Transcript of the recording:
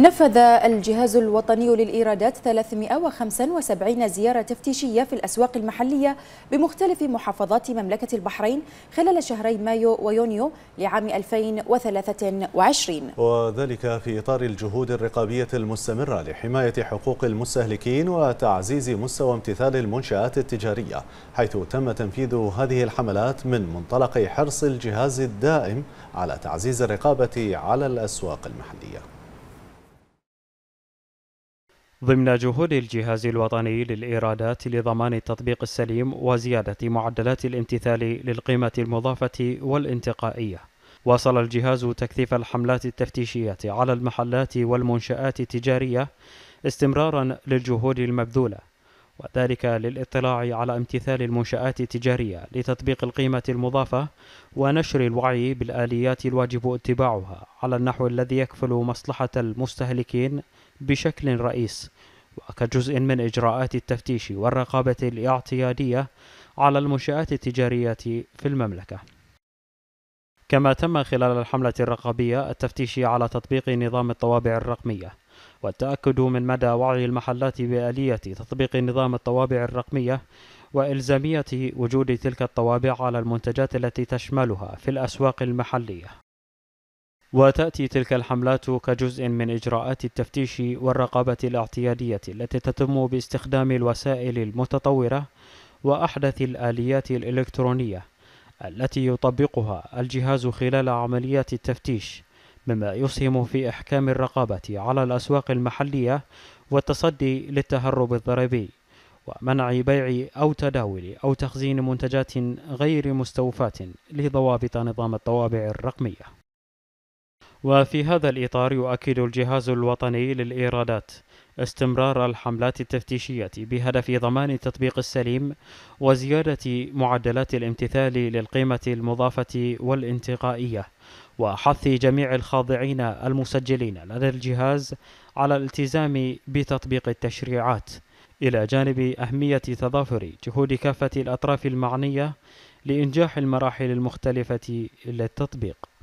نفذ الجهاز الوطني للإيرادات 375 زيارة تفتيشية في الأسواق المحلية بمختلف محافظات مملكة البحرين خلال شهري مايو ويونيو لعام 2023 وذلك في إطار الجهود الرقابية المستمرة لحماية حقوق المستهلكين وتعزيز مستوى امتثال المنشآت التجارية حيث تم تنفيذ هذه الحملات من منطلق حرص الجهاز الدائم على تعزيز الرقابة على الأسواق المحلية ضمن جهود الجهاز الوطني للإيرادات لضمان التطبيق السليم وزيادة معدلات الامتثال للقيمة المضافة والانتقائية واصل الجهاز تكثيف الحملات التفتيشية على المحلات والمنشآت التجارية استمرارا للجهود المبذولة وذلك للاطلاع على امتثال المنشآت التجارية لتطبيق القيمة المضافة ونشر الوعي بالآليات الواجب اتباعها على النحو الذي يكفل مصلحة المستهلكين بشكل رئيس وكجزء من إجراءات التفتيش والرقابة الاعتيادية على المنشآت التجارية في المملكة كما تم خلال الحملة الرقابية التفتيش على تطبيق نظام الطوابع الرقمية والتأكد من مدى وعي المحلات بآلية تطبيق نظام الطوابع الرقمية وإلزامية وجود تلك الطوابع على المنتجات التي تشملها في الأسواق المحلية وتأتي تلك الحملات كجزء من إجراءات التفتيش والرقابة الاعتيادية التي تتم باستخدام الوسائل المتطورة وأحدث الآليات الإلكترونية التي يطبقها الجهاز خلال عمليات التفتيش مما يسهم في إحكام الرقابة على الأسواق المحلية والتصدي للتهرب الضريبي ومنع بيع أو تداول أو تخزين منتجات غير مستوفاة لضوابط نظام الطوابع الرقمية وفي هذا الإطار يؤكد الجهاز الوطني للإيرادات استمرار الحملات التفتيشية بهدف ضمان التطبيق السليم وزيادة معدلات الامتثال للقيمة المضافة والانتقائية وحث جميع الخاضعين المسجلين لدى الجهاز على الالتزام بتطبيق التشريعات إلى جانب أهمية تضافر جهود كافة الأطراف المعنية لإنجاح المراحل المختلفة للتطبيق